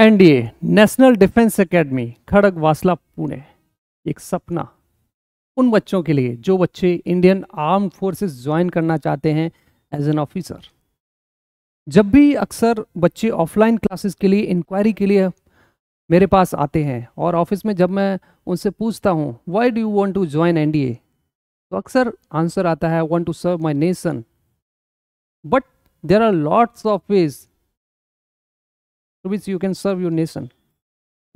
NDA national defence academy Khadakwasla Pune एक सपना उन बच्चों के लिए जो बच्चे इंडियन आर्म फोर्सेस ज्वाइन करना चाहते हैं एज एन ऑफिसर जब भी अक्सर बच्चे ऑफलाइन क्लासेस के लिए इंक्वायरी के लिए मेरे पास आते हैं और ऑफिस में जब मैं उनसे पूछता हूँ why do you want to join an तो अक्सर आंसर आता है want to serve my nation but there are lots of ways through which you can serve your nation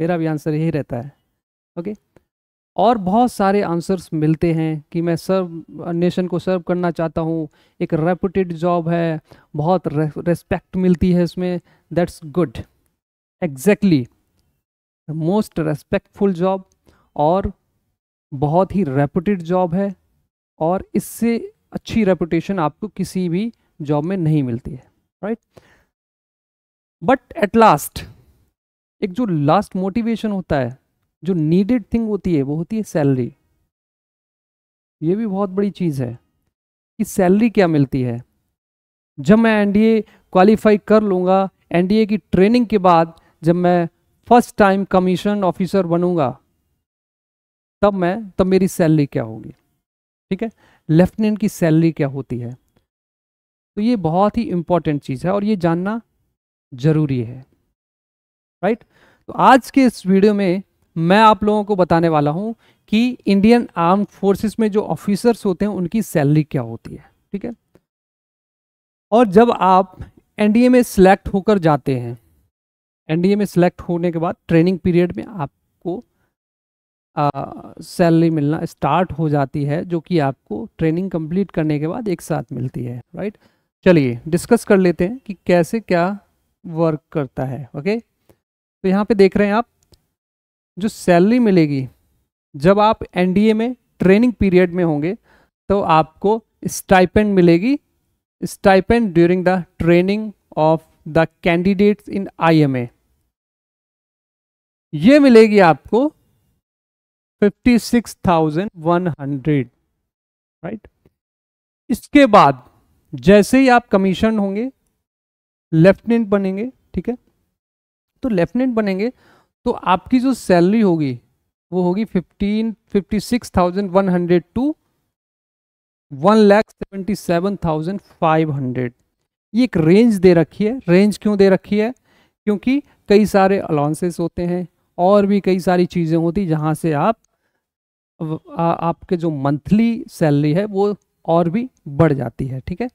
मेरा भी आंसर यही रहता है ओके और बहुत सारे आंसर्स मिलते हैं कि मैं सर्व नेशन को सर्व करना चाहता हूँ एक रेपूटेड जॉब है बहुत रेस्पेक्ट मिलती है इसमें that's good exactly most respectful job और बहुत ही रेपूटेड जॉब है और इससे अच्छी रेपूटेशन आपको किसी भी जॉब में नहीं मिलती है right right? But at last एक जो लास्ट मोटिवेशन होता है जो नीडेड थिंग होती है वो होती है सैलरी ये भी बहुत बड़ी चीज़ है कि सैलरी क्या मिलती है जब मैं एनडीए क्वालिफाई कर लूंगा एनडीए की ट्रेनिंग के बाद जब मैं फर्स्ट टाइम कमीशन ऑफिसर बनूंगा तब मैं तब मेरी सैलरी क्या होगी ठीक है लेफ्टिनेंट की सैलरी क्या होती है तो ये बहुत ही इंपॉर्टेंट चीज़ है और ये जानना जरूरी है राइट तो आज के इस वीडियो में मैं आप लोगों को बताने वाला हूं कि इंडियन आर्म फोर्सेस में जो ऑफिसर्स होते हैं उनकी सैलरी क्या होती है ठीक है और जब आप एनडीए में सिलेक्ट होकर जाते हैं एनडीए में सिलेक्ट होने के बाद ट्रेनिंग पीरियड में आपको सैलरी मिलना स्टार्ट हो जाती है जो कि आपको ट्रेनिंग कंप्लीट करने के बाद एक साथ मिलती है राइट चलिए डिस्कस कर लेते हैं कि कैसे क्या वर्क करता है ओके तो यहाँ पे देख रहे हैं आप जो सैलरी मिलेगी जब आप एनडीए में ट्रेनिंग पीरियड में होंगे तो आपको स्टाइपेंड मिलेगी stipend during the training of the candidates in IMA ये मिलेगी आपको 56,100 राइट इसके बाद जैसे ही आप कमीशन होंगे लेफ्टिनेंट बनेंगे ठीक है तो लेफ्टिनेंट बनेंगे तो आपकी जो सैलरी होगी वो होगी fifteen fifty six thousand one hundred to one lakh seventy seven thousand five hundred ये एक रेंज दे रखी है रेंज क्यों दे रखी है क्योंकि कई सारे अलाउंसेस होते हैं और भी कई सारी चीज़ें होती जहाँ से आप आ, आपके जो मंथली सैलरी है वो और भी बढ़ जाती है ठीक है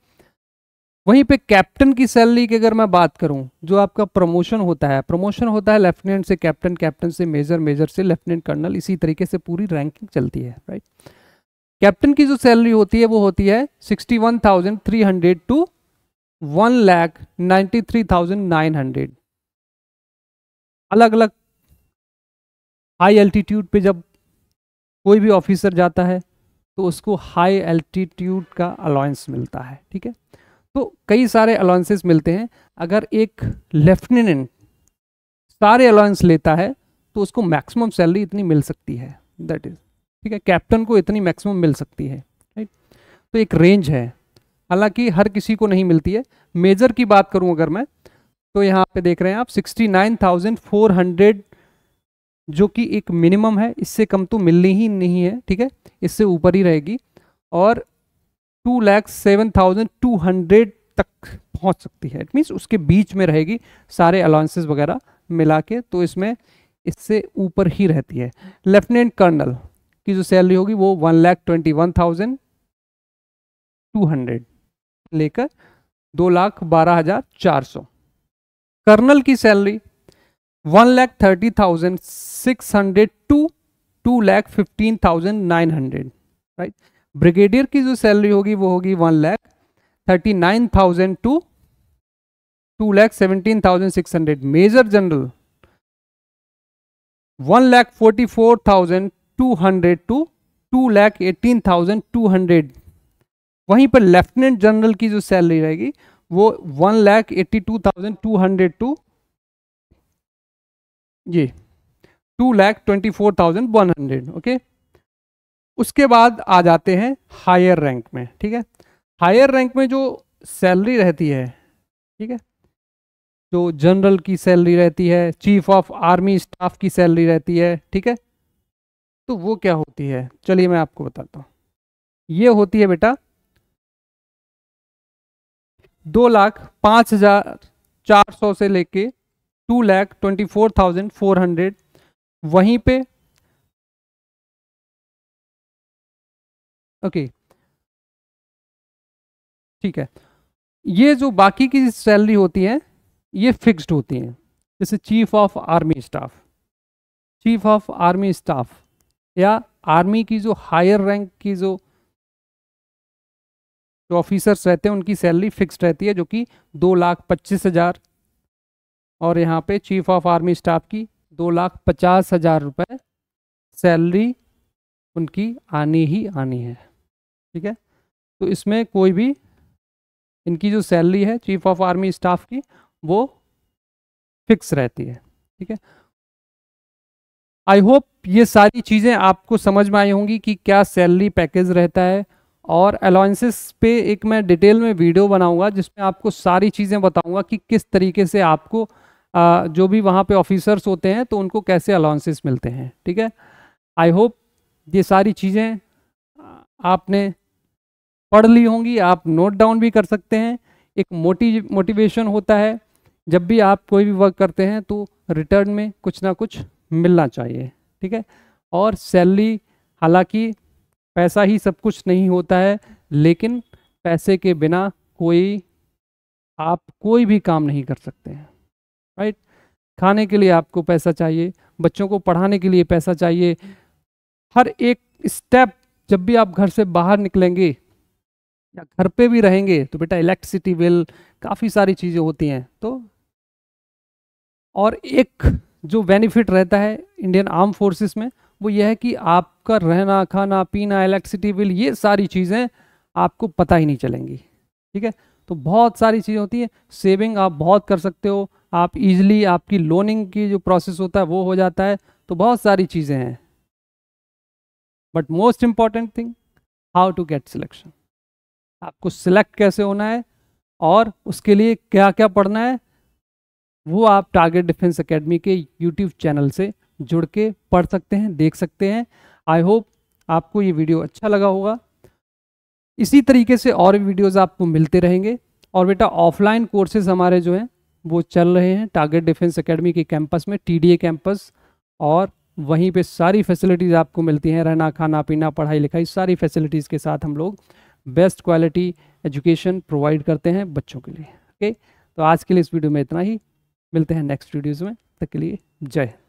वहीं पे कैप्टन की सैलरी की अगर मैं बात करूं जो आपका प्रमोशन होता है प्रमोशन होता है लेफ्टिनेंट से कैप्टन कैप्टन से मेजर मेजर से लेफ्टिनेंट कर्नल इसी तरीके से पूरी रैंकिंग चलती है राइट कैप्टन की जो सैलरी होती है वो होती है sixty one thousand three hundred to one lakh ninety three thousand nine hundred अलग अलग हाई एल्टीट्यूड पे जब कोई भी ऑफिसर जाता है तो उसको हाई एल्टीट्यूड का अलाउंस मिलता है ठीक है तो कई सारे अलाउंसेस मिलते हैं अगर एक लेफ्टिनेंट सारे अलाउंस लेता है तो उसको मैक्सिमम सैलरी इतनी मिल सकती है दैट इज ठीक है कैप्टन को इतनी मैक्सिमम मिल सकती है राइट तो एक रेंज है हालांकि हर किसी को नहीं मिलती है मेजर की बात करूं अगर मैं तो यहाँ पे देख रहे हैं आप 69,400 जो कि एक मिनिमम है इससे कम तो मिलनी ही नहीं है ठीक है इससे ऊपर ही रहेगी और two lakh seven thousand two hundred तक पहुंच सकती है इट मीन्स उसके बीच में रहेगी सारे अलाउंसेस वगैरह मिला के तो इसमें इससे ऊपर ही रहती है लेफ्टिनेंट कर्नल की जो सैलरी होगी वो one lakh twenty one thousand two hundred लेकर दो लाख बारह हजार चार सौ कर्नल की salary one lakh thirty thousand six hundred to two lakh fifteen thousand nine hundred right brigadier की जो सैलरी होगी वो होगी one lakh thirty nine thousand to two lakh seventeen thousand six hundred major general one lakh forty four thousand two hundred to two lakh eighteen thousand two hundred वहीं पर lieutenant general की जो salary रहेगी वो one lakh eighty two thousand two hundred to जी two lakh twenty four thousand one hundred okay उसके बाद आ जाते हैं हायर रैंक में ठीक है हायर रैंक में जो सैलरी रहती है ठीक है जो जनरल की सैलरी रहती है चीफ ऑफ आर्मी स्टाफ की सैलरी रहती है ठीक है तो वो क्या होती है चलिए मैं आपको बताता हूँ ये होती है बेटा दो लाख पाँच हजार चार सौ से लेके two lakh twenty four thousand four hundred वहीं पे ओके ठीक है ये जो बाकी की सैलरी होती है ये फिक्स्ड होती है जैसे chief of army staff chief of army staff या आर्मी की जो हायर रैंक की जो जो ऑफिसर्स रहते हैं उनकी सैलरी फिक्स्ड रहती है जो कि दो लाख पच्चीस हज़ार और यहाँ पे चीफ ऑफ आर्मी स्टाफ की दो लाख पचास हज़ार रुपये सैलरी उनकी आनी ही आनी है ठीक है तो इसमें कोई भी इनकी जो सैलरी है चीफ ऑफ आर्मी स्टाफ की वो फिक्स रहती है ठीक है आई होप ये सारी चीज़ें आपको समझ में आई होंगी कि क्या सैलरी पैकेज रहता है और अलाउंसेस पे एक मैं डिटेल में वीडियो बनाऊंगा जिसमें आपको सारी चीज़ें बताऊंगा कि किस तरीके से आपको जो भी वहाँ पे ऑफिसर्स होते हैं तो उनको कैसे अलाउंसेस मिलते हैं ठीक है आई होप ये सारी चीज़ें आपने पढ़ ली होंगी आप नोट डाउन भी कर सकते हैं एक मोटी मोटिवेशन होता है जब भी आप कोई भी वर्क करते हैं तो रिटर्न में कुछ ना कुछ मिलना चाहिए ठीक है और सैलरी हालांकि पैसा ही सब कुछ नहीं होता है लेकिन पैसे के बिना कोई आप कोई भी काम नहीं कर सकते हैं राइट खाने के लिए आपको पैसा चाहिए बच्चों को पढ़ाने के लिए पैसा चाहिए हर एक स्टेप जब भी आप घर से बाहर निकलेंगे या घर पे भी रहेंगे तो बेटा इलेक्ट्रिसिटी बिल काफ़ी सारी चीज़ें होती हैं तो और एक जो बेनिफिट रहता है इंडियन आर्म फोर्सेस में वो यह है कि आपका रहना खाना पीना इलेक्ट्रिसिटी बिल ये सारी चीज़ें आपको पता ही नहीं चलेंगी ठीक है तो बहुत सारी चीज़ें होती हैं सेविंग आप बहुत कर सकते हो आप इजिली आपकी लोनिंग की जो प्रोसेस होता है वो हो जाता है तो बहुत सारी चीज़ें हैं but most important thing how to get selection आपको सिलेक्ट कैसे होना है और उसके लिए क्या क्या पढ़ना है वो आप टारगेट डिफेंस एकेडमी के यूट्यूब चैनल से जुड़ के पढ़ सकते हैं देख सकते हैं आई होप आपको ये वीडियो अच्छा लगा होगा इसी तरीके से और भी वीडियोज़ आपको मिलते रहेंगे और बेटा ऑफलाइन कोर्सेज हमारे जो हैं वो चल रहे हैं टारगेट डिफेंस एकेडमी के कैंपस में टीडीए कैंपस और वहीं पे सारी फैसिलिटीज़ आपको मिलती हैं रहना खाना पीना पढ़ाई लिखाई सारी फैसिलिटीज़ के साथ हम लोग बेस्ट क्वालिटी एजुकेशन प्रोवाइड करते हैं बच्चों के लिए ओके तो आज के लिए इस वीडियो में इतना ही मिलते हैं नेक्स्ट वीडियोज़ में तक के लिए जय हिंद